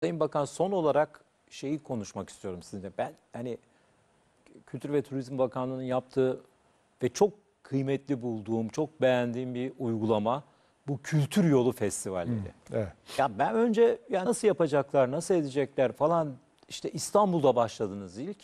Sayın Bakan son olarak şeyi konuşmak istiyorum sizinle. Ben hani Kültür ve Turizm Bakanlığı'nın yaptığı ve çok kıymetli bulduğum, çok beğendiğim bir uygulama bu Kültür Yolu Festivali. Hmm, evet. Ya ben önce ya nasıl yapacaklar, nasıl edecekler falan işte İstanbul'da başladınız ilk.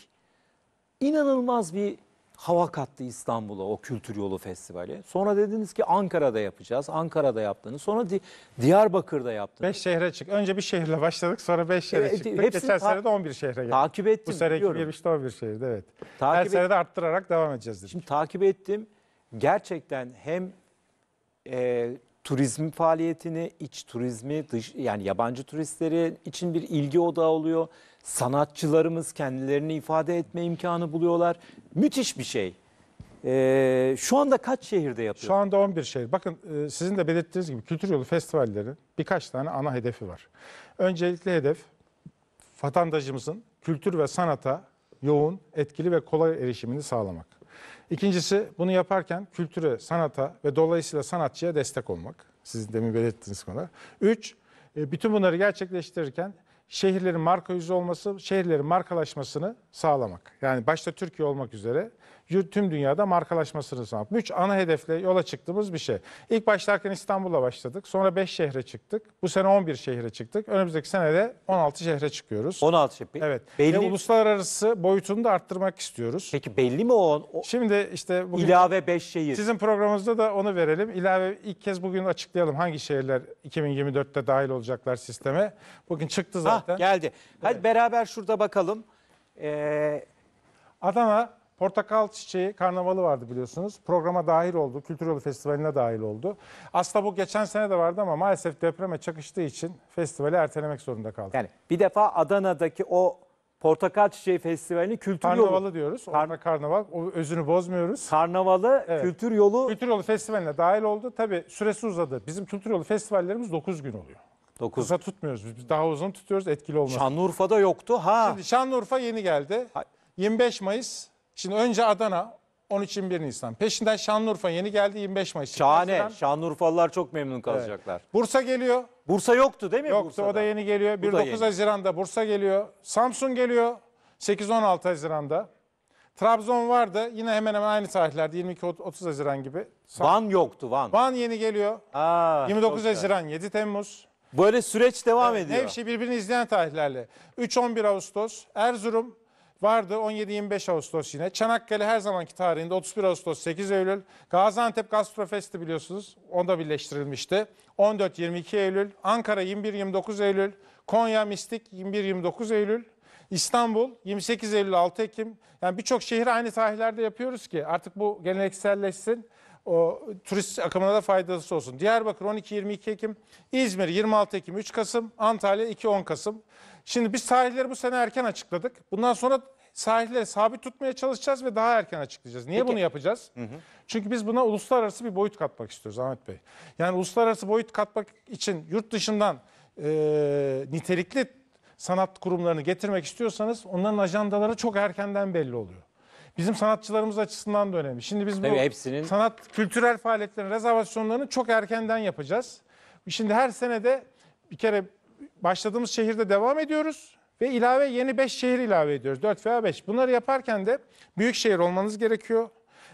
İnanılmaz bir hava kattı İstanbul'a o Kültür Yolu Festivali. Sonra dediniz ki Ankara'da yapacağız. Ankara'da yaptınız. Sonra Di- Diyarbakır'da yaptınız. Beş şehre çık. Önce bir şehirle başladık sonra beş e, şehre Evet, çıktık. hepsini Geçen ta- sene de 11 şehre geldik. Takip ettim, Bu sene biliyorum. 2023'te 11 şehirde evet. Her Takip sene de arttırarak devam edeceğiz. dedik. Şimdi takip ettim. Gerçekten hem e, turizm faaliyetini, iç turizmi, dış yani yabancı turistleri için bir ilgi odağı oluyor. Sanatçılarımız kendilerini ifade etme imkanı buluyorlar. Müthiş bir şey. Ee, şu anda kaç şehirde yapıyor? Şu anda 11 şehir. Bakın e, sizin de belirttiğiniz gibi kültür yolu festivalleri birkaç tane ana hedefi var. Öncelikli hedef vatandaşımızın kültür ve sanata yoğun, etkili ve kolay erişimini sağlamak. İkincisi bunu yaparken kültüre, sanata ve dolayısıyla sanatçıya destek olmak. Sizin demin belirttiğiniz konular. Üç, e, bütün bunları gerçekleştirirken şehirlerin marka yüzü olması, şehirlerin markalaşmasını sağlamak. Yani başta Türkiye olmak üzere tüm dünyada markalaşmasını sağlamak. Üç ana hedefle yola çıktığımız bir şey. İlk başlarken İstanbul'a başladık. Sonra 5 şehre çıktık. Bu sene 11 şehre çıktık. Önümüzdeki sene de 16 şehre çıkıyoruz. 16 şehir. Evet. Belli... E, uluslararası boyutunu da arttırmak istiyoruz. Peki belli mi o? o... Şimdi işte bugün... ilave 5 şehir. Sizin programınızda da onu verelim. İlave ilk kez bugün açıklayalım hangi şehirler 2024'te dahil olacaklar sisteme. Bugün çıktı zaten. Ha, geldi. Hadi evet. beraber şurada bakalım. Ee... Adana, Portakal Çiçeği Karnavalı vardı biliyorsunuz. Programa dahil oldu. Kültür Yolu Festivali'ne dahil oldu. Aslında bu geçen sene de vardı ama maalesef depreme çakıştığı için festivali ertelemek zorunda kaldı. Yani bir defa Adana'daki o Portakal Çiçeği Festivali'ni kültür Karnavalı yolu... Karnavalı diyoruz. Kar... Orada karnaval. O özünü bozmuyoruz. Karnavalı evet. kültür yolu... Kültür yolu festivali'ne dahil oldu. Tabii süresi uzadı. Bizim kültür yolu festivallerimiz 9 gün oluyor. 9. Kısa tutmuyoruz. Biz daha uzun tutuyoruz etkili olmasın. Şanlıurfa'da yoktu. Ha. Şimdi Şanlıurfa yeni geldi. 25 Mayıs Şimdi önce Adana 13-21 Nisan. Peşinden Şanlıurfa yeni geldi 25 Mayıs. Şahane. Şanlıurfalılar çok memnun kalacaklar. Evet. Bursa geliyor. Bursa yoktu değil mi Yoktu Bursa'da? o da yeni geliyor. 1-9 Haziran'da Bursa geliyor. Samsun geliyor 8-16 Haziran'da. Trabzon vardı yine hemen hemen aynı tarihlerde 22-30 Haziran gibi. Van yoktu Van. Van yeni geliyor. Aa, 29 Haziran 7 Temmuz. Böyle süreç devam evet, ediyor. Hepsi birbirini izleyen tarihlerle. 3-11 Ağustos Erzurum vardı 17-25 Ağustos yine. Çanakkale her zamanki tarihinde 31 Ağustos 8 Eylül. Gaziantep Gastrofest'i biliyorsunuz onda birleştirilmişti. 14-22 Eylül. Ankara 21-29 Eylül. Konya Mistik 21-29 Eylül. İstanbul 28 Eylül 6 Ekim. Yani birçok şehir aynı tarihlerde yapıyoruz ki artık bu gelenekselleşsin o turist akımına da faydası olsun. Diyarbakır 12-22 Ekim, İzmir 26 Ekim 3 Kasım, Antalya 2-10 Kasım. Şimdi biz tarihleri bu sene erken açıkladık. Bundan sonra sahilleri sabit tutmaya çalışacağız ve daha erken açıklayacağız. Niye Peki. bunu yapacağız? Hı hı. Çünkü biz buna uluslararası bir boyut katmak istiyoruz Ahmet Bey. Yani uluslararası boyut katmak için yurt dışından e, nitelikli sanat kurumlarını getirmek istiyorsanız onların ajandaları çok erkenden belli oluyor bizim sanatçılarımız açısından da önemli. Şimdi biz Tabii bu hepsinin- sanat kültürel faaliyetlerin rezervasyonlarını çok erkenden yapacağız. Şimdi her sene de bir kere başladığımız şehirde devam ediyoruz ve ilave yeni 5 şehir ilave ediyoruz. 4 veya 5. Bunları yaparken de büyük şehir olmanız gerekiyor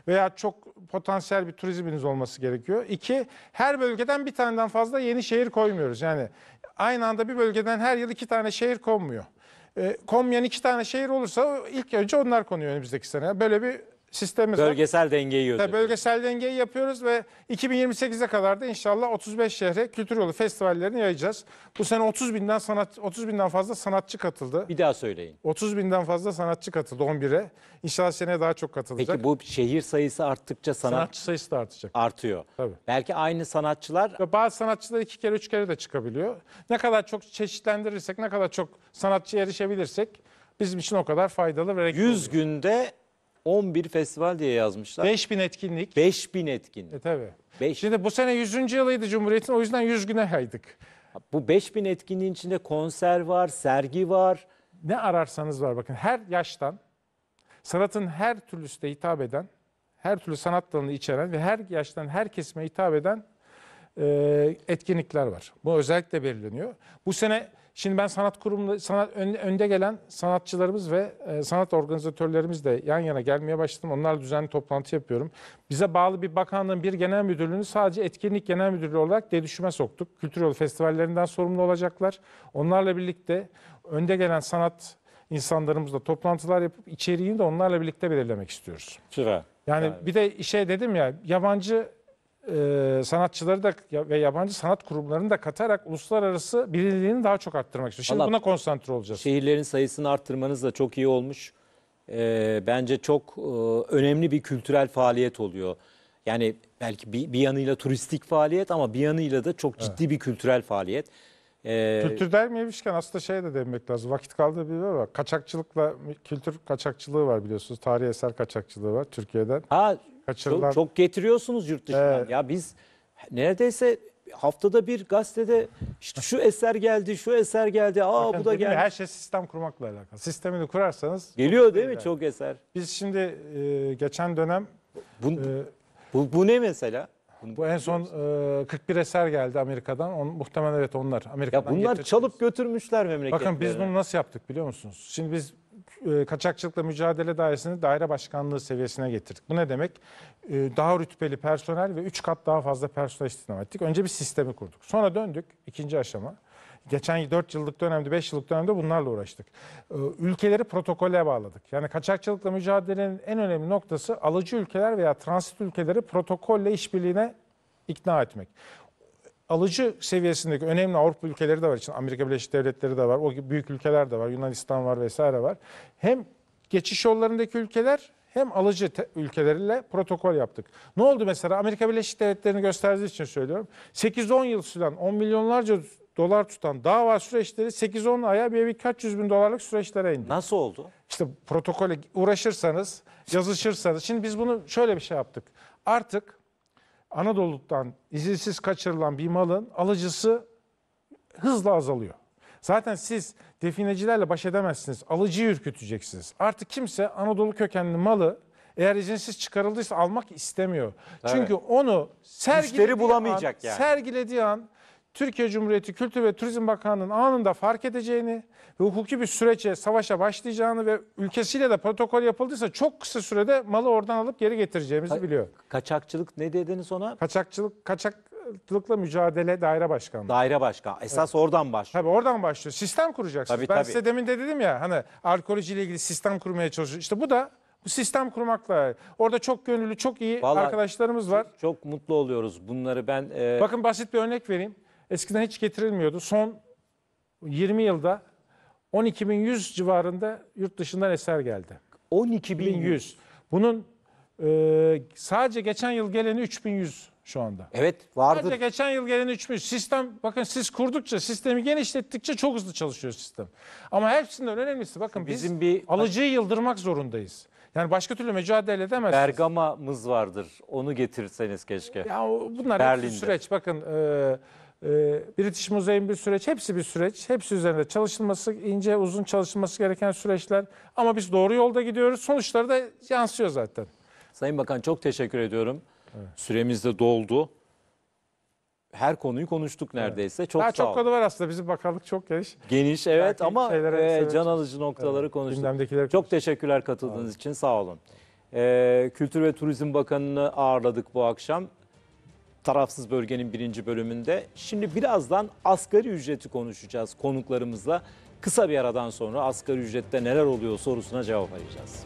veya çok potansiyel bir turizminiz olması gerekiyor. İki, her bölgeden bir taneden fazla yeni şehir koymuyoruz. Yani aynı anda bir bölgeden her yıl iki tane şehir konmuyor. E, Komyan iki tane şehir olursa ilk önce onlar konuyor önümüzdeki sene. Böyle bir sistemimiz bölgesel var. dengeyi yönetiyoruz. Bölgesel dengeyi yapıyoruz ve 2028'e kadar da inşallah 35 şehre kültür yolu festivallerini yayacağız. Bu sene 30 binden sanat 30 binden fazla sanatçı katıldı. Bir daha söyleyin. 30 binden fazla sanatçı katıldı 11'e. İnşallah seneye daha çok katılacak. Peki bu şehir sayısı arttıkça sanat... sanatçı sayısı da artacak. Artıyor. Tabii. Belki aynı sanatçılar... Ve bazı sanatçılar iki kere üç kere de çıkabiliyor. Ne kadar çok çeşitlendirirsek, ne kadar çok sanatçı erişebilirsek bizim için o kadar faydalı ve 100 oluyor. günde 11 festival diye yazmışlar. 5000 etkinlik. 5000 etkinlik. E tabii. Beş. Şimdi bu sene 100. yılıydı Cumhuriyet'in o yüzden 100 güne haydık. Bu 5000 etkinliğin içinde konser var, sergi var. Ne ararsanız var bakın her yaştan sanatın her türlüsüne hitap eden, her türlü sanat dalını içeren ve her yaştan her kesime hitap eden e, etkinlikler var. Bu özellikle belirleniyor. Bu sene Şimdi ben sanat kurumunda sanat önde gelen sanatçılarımız ve e, sanat de yan yana gelmeye başladım. Onlarla düzenli toplantı yapıyorum. Bize bağlı bir bakanlığın bir genel müdürlüğünü sadece etkinlik genel müdürlüğü olarak dedüşüme soktuk. Kültür yolu festivallerinden sorumlu olacaklar. Onlarla birlikte önde gelen sanat insanlarımızla toplantılar yapıp içeriğini de onlarla birlikte belirlemek istiyoruz. Çıra. Yani, yani bir de işe dedim ya yabancı e, sanatçıları da ve yabancı sanat kurumlarını da katarak uluslararası bilinirliğini daha çok arttırmak istiyor. Şimdi Vallahi- buna konsantre olacağız. Şehirlerin sayısını arttırmanız da çok iyi olmuş. Ee, bence çok e, önemli bir kültürel faaliyet oluyor. Yani belki bir, bir yanıyla turistik faaliyet ama bir yanıyla da çok ciddi bir kültürel faaliyet. Ee, Kültür der miymişken aslında şey de demek lazım. Vakit kaldı bir var. Kaçakçılıkla kültür kaçakçılığı var biliyorsunuz. Tarihi eser kaçakçılığı var Türkiye'den. ha Kaçırılan... Çok, çok getiriyorsunuz yurt dışından. Evet. Ya biz neredeyse haftada bir gazetede işte şu eser geldi, şu eser geldi, aa Bakın, bu da geldi. Her şey sistem kurmakla alakalı. Sistemini kurarsanız... Geliyor değil mi yani. çok eser? Biz şimdi e, geçen dönem... Bu, e, bu, bu ne mesela? Bunu bu en son e, 41 eser geldi Amerika'dan. On, muhtemelen evet onlar. Amerika'dan ya bunlar çalıp götürmüşler memleketlerine. Bakın biz bunu nasıl yaptık biliyor musunuz? Şimdi biz e, kaçakçılıkla mücadele dairesini daire başkanlığı seviyesine getirdik. Bu ne demek? E, daha rütbeli personel ve 3 kat daha fazla personel istihdam ettik. Önce bir sistemi kurduk. Sonra döndük ikinci aşama. Geçen 4 yıllık dönemde, 5 yıllık dönemde bunlarla uğraştık. E, ülkeleri protokole bağladık. Yani kaçakçılıkla mücadelenin en önemli noktası alıcı ülkeler veya transit ülkeleri protokolle işbirliğine ikna etmek alıcı seviyesindeki önemli Avrupa ülkeleri de var için Amerika Birleşik Devletleri de var. O büyük ülkeler de var. Yunanistan var vesaire var. Hem geçiş yollarındaki ülkeler hem alıcı ülkeleriyle protokol yaptık. Ne oldu mesela? Amerika Birleşik Devletleri'ni gösterdiği için söylüyorum. 8-10 yıl süren 10 milyonlarca dolar tutan dava süreçleri 8-10 aya bir birkaç yüz bin dolarlık süreçlere indi. Nasıl oldu? İşte protokole uğraşırsanız, yazışırsanız. Şimdi biz bunu şöyle bir şey yaptık. Artık Anadolu'dan izinsiz kaçırılan bir malın alıcısı hızla azalıyor. Zaten siz definecilerle baş edemezsiniz. Alıcıyı ürküteceksiniz. Artık kimse Anadolu kökenli malı eğer izinsiz çıkarıldıysa almak istemiyor. Evet. Çünkü onu sergilediği bulamayacak an, yani. sergilediği an Türkiye Cumhuriyeti Kültür ve Turizm Bakanı'nın anında fark edeceğini ve hukuki bir süreçe savaşa başlayacağını ve ülkesiyle de protokol yapıldıysa çok kısa sürede malı oradan alıp geri getireceğimizi Ka- biliyor. Kaçakçılık ne dediniz ona? Kaçakçılık kaçakçılıkla mücadele daire başkanı. Daire başkan. Esas oradan başlıyor. Tabii oradan başlıyor. Sistem kuracaksınız. Tabii, ben tabii. size demin de dedim ya hani arkeolojiyle ilgili sistem kurmaya çalışıyor. İşte bu da bu sistem kurmakla. Orada çok gönüllü, çok iyi Vallahi arkadaşlarımız var. Çok mutlu oluyoruz bunları ben. e, Bakın basit bir örnek vereyim. Eskiden hiç getirilmiyordu. Son 20 yılda 12.100 civarında yurt dışından eser geldi. 12.100. Bunun e, sadece geçen yıl geleni 3100 şu anda. Evet vardı. Sadece geçen yıl geleni 3100. Sistem bakın siz kurdukça sistemi genişlettikçe çok hızlı çalışıyor sistem. Ama hepsinden önemlisi bakın bizim biz bir alıcıyı yıldırmak zorundayız. Yani başka türlü mücadele edemezsiniz. Bergama'mız vardır. Onu getirseniz keşke. Ya bunlar Berlin'de. süreç. Bakın e, e, British Museum bir süreç, hepsi bir süreç. Hepsi üzerinde çalışılması, ince uzun çalışılması gereken süreçler. Ama biz doğru yolda gidiyoruz. Sonuçları da yansıyor zaten. Sayın Bakan çok teşekkür ediyorum. Evet. Süremiz de doldu. Her konuyu konuştuk neredeyse. Evet. Çok Daha sağ çok konu var aslında. Bizim bakanlık çok geniş. Geniş evet Belki ama e, can alıcı noktaları evet. konuştuk. çok konuştuk. teşekkürler katıldığınız evet. için sağ olun. Ee, Kültür ve Turizm Bakanı'nı ağırladık bu akşam. Tarafsız Bölge'nin birinci bölümünde. Şimdi birazdan asgari ücreti konuşacağız konuklarımızla. Kısa bir aradan sonra asgari ücrette neler oluyor sorusuna cevap arayacağız.